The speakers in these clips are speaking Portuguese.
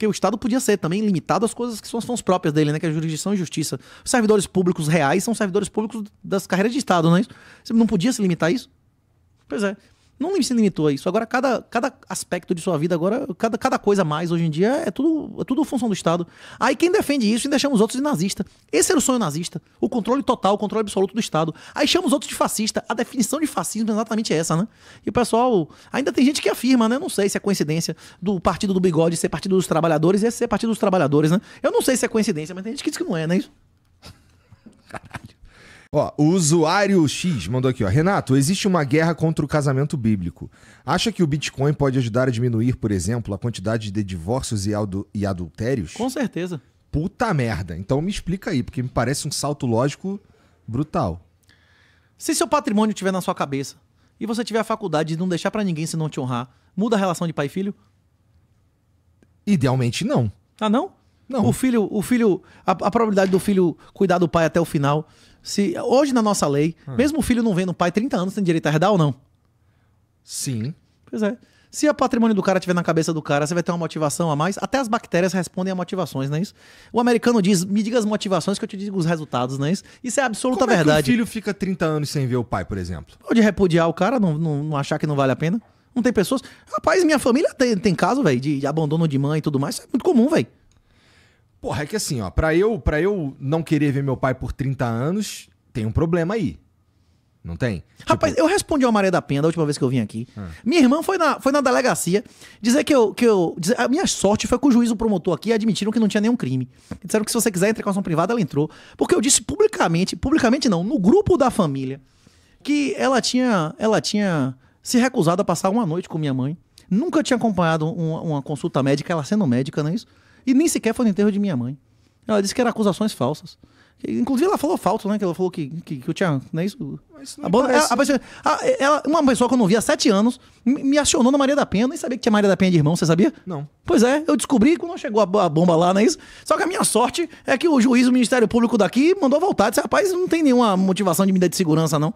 Porque o Estado podia ser também limitado às coisas que são, as suas próprias dele, né? Que é a jurisdição e justiça. Os servidores públicos reais são servidores públicos das carreiras de Estado, não é isso? Você não podia se limitar a isso? Pois é não se limitou a isso. Agora, cada, cada aspecto de sua vida, agora, cada, cada coisa mais hoje em dia é tudo, é tudo função do Estado. Aí quem defende isso ainda chama os outros de nazista. Esse era o sonho nazista. O controle total, o controle absoluto do Estado. Aí chama os outros de fascista. A definição de fascismo é exatamente essa, né? E o pessoal. Ainda tem gente que afirma, né? Não sei se é coincidência do Partido do Bigode ser Partido dos Trabalhadores e esse ser Partido dos Trabalhadores, né? Eu não sei se é coincidência, mas tem gente que diz que não é, né? Caralho. Ó, o usuário X mandou aqui, ó. Renato, existe uma guerra contra o casamento bíblico. Acha que o Bitcoin pode ajudar a diminuir, por exemplo, a quantidade de divórcios e, e adultérios? Com certeza. Puta merda. Então me explica aí, porque me parece um salto lógico brutal. Se seu patrimônio estiver na sua cabeça e você tiver a faculdade de não deixar para ninguém se não te honrar, muda a relação de pai e filho? Idealmente não. Ah, não? Não. O filho, o filho, a, a probabilidade do filho cuidar do pai até o final se, hoje, na nossa lei, hum. mesmo o filho não vendo o pai 30 anos, tem direito a herdar ou não? Sim. Pois é. Se o patrimônio do cara estiver na cabeça do cara, você vai ter uma motivação a mais. Até as bactérias respondem a motivações, não é isso? O americano diz: me diga as motivações que eu te digo os resultados, não é isso? Isso é absoluta Como verdade. É que o filho fica 30 anos sem ver o pai, por exemplo. Pode repudiar o cara, não, não, não achar que não vale a pena. Não tem pessoas. Rapaz, minha família tem, tem caso, velho, de, de abandono de mãe e tudo mais. Isso é muito comum, velho. Porra, é que assim, ó, pra eu, pra eu não querer ver meu pai por 30 anos, tem um problema aí. Não tem? Tipo, Rapaz, tipo... eu respondi ao Maria da Penha da última vez que eu vim aqui. Ah. Minha irmã foi na, foi na delegacia dizer que eu. Que eu dizer, a minha sorte foi que o juiz, o promotor aqui, admitiram que não tinha nenhum crime. Disseram que se você quiser entrar com ação privada, ela entrou. Porque eu disse publicamente, publicamente não, no grupo da família, que ela tinha, ela tinha se recusado a passar uma noite com minha mãe. Nunca tinha acompanhado uma, uma consulta médica, ela sendo médica, não é isso? E nem sequer foi no enterro de minha mãe. Ela disse que eram acusações falsas. Inclusive ela falou falso, né? Que ela falou que, que, que eu tinha. Né, não é isso? isso não a banda, ela, a, ela, uma pessoa que eu não via há sete anos me, acionou na Maria da Penha. Eu nem sabia que tinha Maria da Penha de irmão, você sabia? Não. Pois é, eu descobri quando chegou a, a, bomba lá, não é isso? Só que a minha sorte é que o juiz, o Ministério Público daqui, mandou voltar. Disse, rapaz, não tem nenhuma motivação de medida de segurança, não.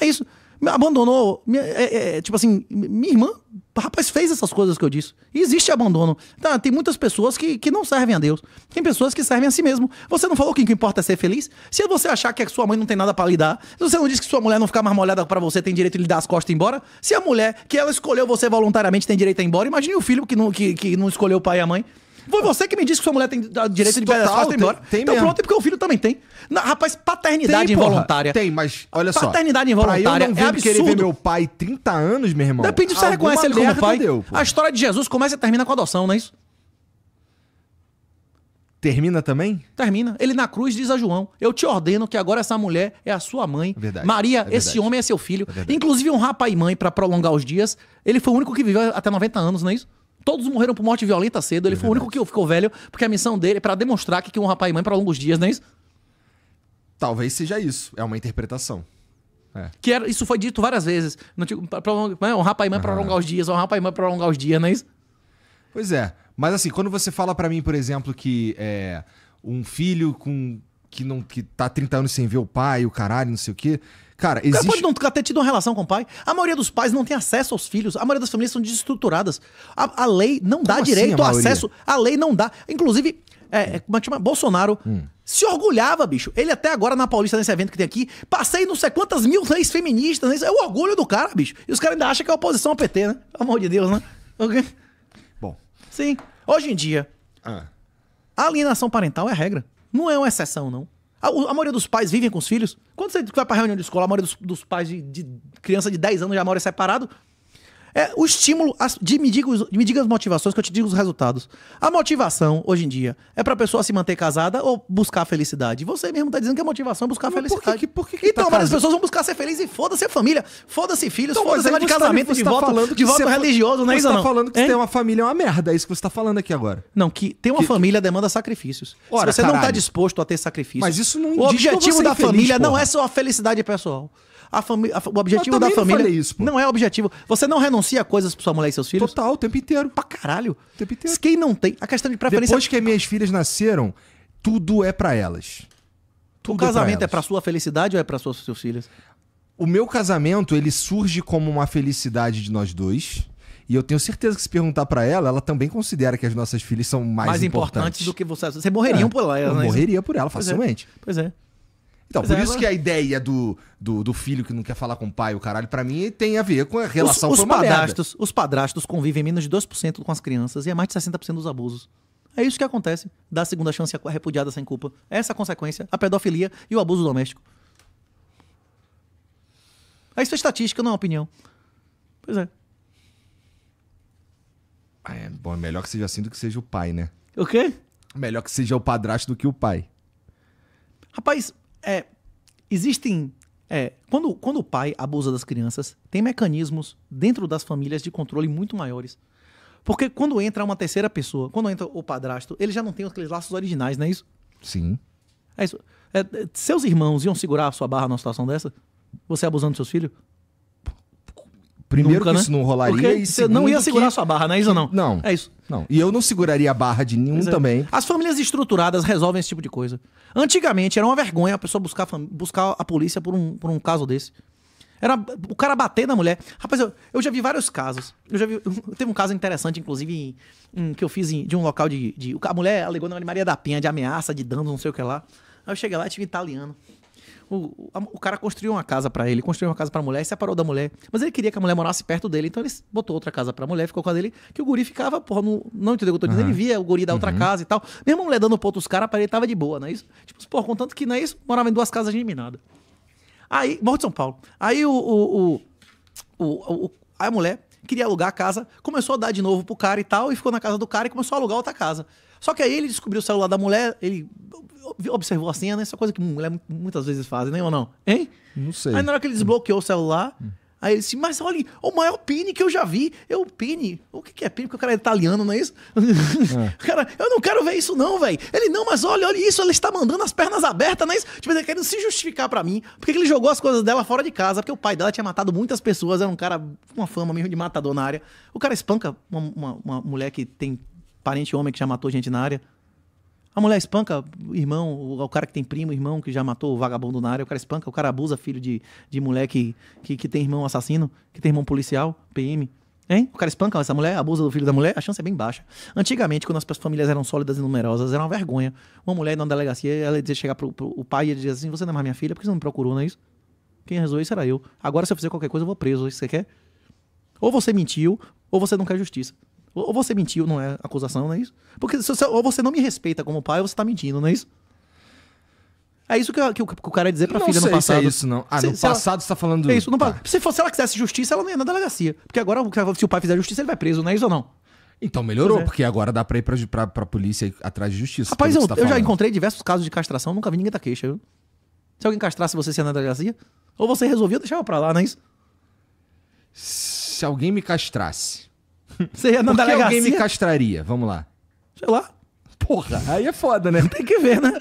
É isso me abandonou. É, é, é, tipo assim, minha irmã, rapaz, fez essas coisas que eu disse. E existe abandono. Tá, tem muitas pessoas que, que não servem a Deus. Tem pessoas que servem a si mesmo. Você não falou que o que importa é ser feliz? Se você achar que a sua mãe não tem nada para lhe dar, se você não diz que sua mulher não ficar mais molhada para você, tem direito de lhe dar as costas e ir embora. Se a mulher que ela escolheu você voluntariamente tem direito a ir embora, imagine o filho que não, que, que não escolheu o pai e a mãe. Foi você que me disse que sua mulher tem direito de pedaçar as costas embora. Tem então mesmo. pronto, é porque o filho também tem. Na, rapaz, paternidade tem, involuntária. Tem, mas olha só. Paternidade involuntária pra eu não é absurdo. querer ver meu pai 30 anos, meu irmão. Depende se você reconhece ele como pai. Deu, a história de Jesus começa e termina com adoção, não é isso? Termina também? Termina. Ele na cruz diz a João: Eu te ordeno que agora essa mulher é a sua mãe. É verdade, Maria, é esse homem é seu filho. É Inclusive, um rapaz e mãe para prolongar os dias. Ele foi o único que viveu até 90 anos, não é isso? todos morreram por morte violenta cedo. Ele é foi verdade. o único que ficou velho, porque a missão dele é para demonstrar que, um rapaz e mãe para longos dias, não é isso? Talvez seja isso. É uma interpretação. É. Que era, isso foi dito várias vezes. Não, tipo, pra, pra, né, um rapaz e mãe uhum. para prolongar os dias, um rapaz e mãe para prolongar os dias, não é isso? Pois é. Mas assim, quando você fala para mim, por exemplo, que é, um filho com que não que tá 30 anos sem ver o pai, o caralho, não sei o quê, Cara, existe. pode não ter tido uma relação com o pai. A maioria dos pais não tem acesso aos filhos. A maioria das famílias são desestruturadas. A, a lei não como dá assim direito ao acesso. A lei não dá. Inclusive, é, é, como é que chama? Bolsonaro hum. se orgulhava, bicho. Ele até agora na Paulista, nesse evento que tem aqui, passei não sei quantas mil leis feministas. Né? É o orgulho do cara, bicho. E os caras ainda acham que é oposição ao PT, né? Pelo amor de Deus, né? Okay? Bom. Sim. Hoje em dia, ah. alienação parental é regra. Não é uma exceção, não. A, a, maioria dos pais vivem com os filhos. Quando você vai pra reunião de escola, a maioria dos, dos pais de, de, criança de 10 anos já mora separado. É o estímulo. de, me, diga me diga as motivações que eu te digo os resultados. A motivação, hoje em dia, é pra pessoa se manter casada ou buscar a felicidade? Você mesmo tá dizendo que a motivação é buscar a felicidade. Por que, que, por que, que Então, tá mas as pessoas vão buscar ser felizes e foda-se a família, foda-se filhos, então, foda-se de tá casamento, tá de voto, falando de voto tá- religioso, não é isso? tá não. falando que ter uma família é uma merda, é isso que você tá falando aqui agora. Não, que ter uma que, família demanda sacrifícios. Ora, Se você caralho. não tá disposto a ter sacrifícios. Mas isso não O objetivo da família não é só a felicidade pessoal. A família O objetivo da família. Não, isso, pô. não é objetivo. Você não renuncia a coisas pra sua mulher e seus filhos? Total, o tempo inteiro. Pra caralho. O tempo inteiro. Quem não tem. A questão de preferência. Depois que minhas filhas nasceram, tudo é para elas. Tudo o é casamento é para é sua felicidade ou é para seus filhos? O meu casamento, ele surge como uma felicidade de nós dois. E eu tenho certeza que se perguntar para ela, ela também considera que as nossas filhas são mais, mais importantes. importantes do que você. Você morreria é, por ela. Eu né? morreria por ela é, facilmente. Pois é. Pois é. Então, por é, isso que a ideia do, do, do, filho que não quer falar com o pai, o caralho, pra mim, tem a ver com a relação os, os padrastos, Os padrastos convivem menos de 2% com as crianças e é mais de 60% dos abusos. É isso que acontece. Dá a segunda chance a repudiada sem culpa. Essa é a consequência, a pedofilia e o abuso doméstico. É isso é estatística, não é opinião. Pois é. Ah, é, bom, é melhor que seja assim do que seja o pai, né? O quê? Melhor que seja o padrasto do que o pai. Rapaz, é, existem. É, quando, quando o pai abusa das crianças, tem mecanismos dentro das famílias de controle muito maiores. Porque quando entra uma terceira pessoa, quando entra o padrasto, ele já não tem aqueles laços originais, não é isso? Sim. É isso. É, é seus irmãos iam segurar a sua barra numa situação dessa? Você abusando dos seus filhos? Primeiro Nunca, que né? isso não rolaria. Porque e você não ia segurar que... sua barra, não é isso não? Não. É isso. Não. E eu não seguraria a barra de nenhum é. também. As famílias estruturadas resolvem esse tipo de coisa. Antigamente era uma vergonha a pessoa buscar, buscar a polícia por um, por um caso desse. Era o cara bater na mulher. Rapaz, eu, eu já vi vários casos. Eu já vi. Teve um caso interessante, inclusive, em, em, que eu fiz em, de um local de, de. A mulher alegou na Maria da Penha de ameaça, de danos, não sei o que lá. Aí eu cheguei lá e tive italiano. O, a, o cara construiu uma casa para ele, construiu uma casa pra mulher, separou da mulher. Mas ele queria que a mulher morasse perto dele, então ele botou outra casa pra mulher, ficou com a dele, que o guri ficava, porra, não, não entendeu o que eu tô dizendo, uhum. ele via o guri da outra uhum. casa e tal. Mesmo a mulher dando ponto os caras, pra ele tava de boa, não é isso? Tipo, porra, contanto que não é isso, morava em duas casas de nada. Aí, morro de São Paulo. Aí o, o, o, o a mulher queria alugar a casa, começou a dar de novo pro cara e tal, e ficou na casa do cara e começou a alugar outra casa. Só que aí ele descobriu o celular da mulher, ele observou a cena, essa coisa que mulher muitas vezes fazem, né? Ou não? Hein? Não sei. Aí na hora que ele desbloqueou o celular, hum. aí ele disse, mas olha, o maior Pini que eu já vi. Eu, Pini? O que, é Pini? Porque o cara é italiano, não é isso? É. cara, eu não quero ver isso não, velho. Ele, não, mas olha, olha isso, ela está mandando as pernas abertas, não é isso? Tipo, ele querendo se justificar para mim. Porque ele jogou as coisas dela fora de casa, porque o pai dela tinha matado muitas pessoas, era um cara com uma fama mesmo de matador na área. O cara espanca uma, uma, uma mulher que tem parente homem que já matou gente na área. A mulher espanca o irmão, o, o, cara que tem primo, irmão que já matou o vagabundo na área, o cara espanca, o cara abusa filho de, de mulher que, que, que, tem irmão assassino, que tem irmão policial, PM. Hein? O cara espanca essa mulher, abusa do filho da mulher, a chance é bem baixa. Antigamente, quando as famílias eram sólidas e numerosas, era uma vergonha. Uma mulher na delegacia, ela dizia chegar pro, pro o pai e dizer assim: Você não é mais minha filha, por que você não me procurou, não é isso? Quem resolveu isso era eu. Agora, se eu fizer qualquer coisa, eu vou preso. Isso você quer? Ou você mentiu, ou você não quer justiça. Ou você mentiu, não é acusação, não é isso? Porque se, ou você não me respeita como pai, ou você tá mentindo, não é isso? É isso que, que, que o cara ia dizer pra não filha no passado. Se é isso, não. Ah, se, no se passado ela, você tá falando. É isso, tá. se, fosse se ela quisesse justiça, ela não ia na delegacia. Porque agora, se o pai fizer justiça, ele vai preso, não é isso ou não? Então melhorou, é. porque agora dá pra ir pra, pra, pra polícia atrás de justiça. Rapaz, eu, tá eu já encontrei diversos casos de castração, nunca vi ninguém da queixa, viu? Se alguém castrasse você, você ia na delegacia? Ou você resolvia, deixava pra lá, não é isso? Se alguém me castrasse. Você ia na Por que delegacia? alguém me castraria? Vamos lá. Sei lá. Porra, aí é foda, né? Tem que ver, né?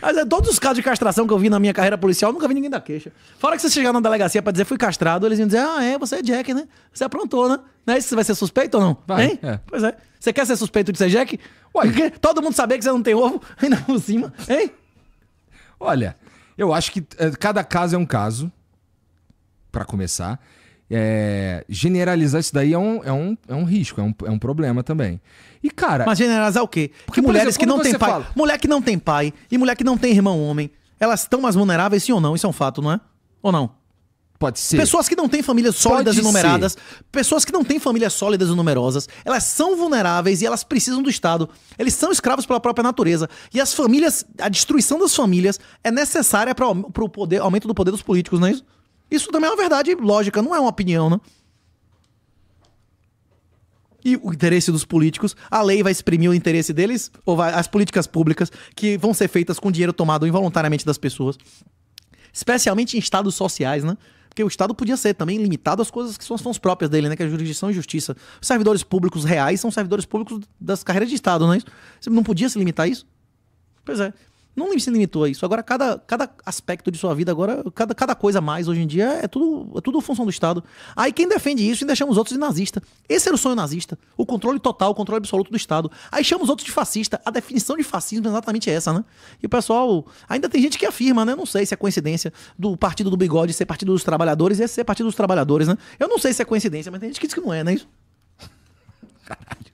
Mas é, todos os casos de castração que eu vi na minha carreira policial, eu nunca vi ninguém dar queixa. Fora que você chegar na delegacia pra dizer fui castrado, eles iam dizer, ah, é, você é Jack, né? Você aprontou, né? Não é isso? Você vai ser suspeito ou não? Vai, hein? É. Pois é. Você quer ser suspeito de ser Jack? Ué, todo mundo saber que você não tem ovo, ainda por cima, hein? Olha, eu acho que eh, cada caso é um caso, para começar. É, generalizar isso daí é um, é um, é um risco, é um, é um problema também. E, cara. Mas generalizar o quê? Porque, porque mulheres exemplo, que não têm pai. Fala... Mulher que não tem pai e mulher que não tem irmão homem, elas estão mais vulneráveis, sim ou não? Isso é um fato, não é? Ou não? Pode ser. Pessoas que não têm famílias sólidas Pode e numeradas, ser. pessoas que não têm famílias sólidas e numerosas, elas são vulneráveis e elas precisam do Estado. Eles são escravos pela própria natureza. E as famílias, a destruição das famílias é necessária para o poder, aumento do poder dos políticos, não é isso? Isso também é uma verdade lógica, não é uma opinião, né? E o interesse dos políticos, a lei vai exprimir o interesse deles, ou vai, as políticas públicas, que vão ser feitas com dinheiro tomado involuntariamente das pessoas. Especialmente em estados sociais, né? Porque o Estado podia ser também limitado às coisas que são as suas próprias dele, né? Que é a jurisdição e justiça. Os servidores públicos reais são servidores públicos das carreiras de Estado, não é isso? Você não podia se limitar a isso? Pois é não se limitou a isso. Agora, cada, cada aspecto de sua vida, agora, cada, cada coisa a mais hoje em dia é tudo, é tudo função do Estado. Aí quem defende isso ainda chama os outros de nazista. Esse era o sonho nazista. O controle total, o controle absoluto do Estado. Aí chama os outros de fascista. A definição de fascismo é exatamente essa, né? E o pessoal. Ainda tem gente que afirma, né? Não sei se é coincidência do Partido do Bigode ser Partido dos Trabalhadores e esse ser Partido dos Trabalhadores, né? Eu não sei se é coincidência, mas tem gente que diz que não é, né? Caralho.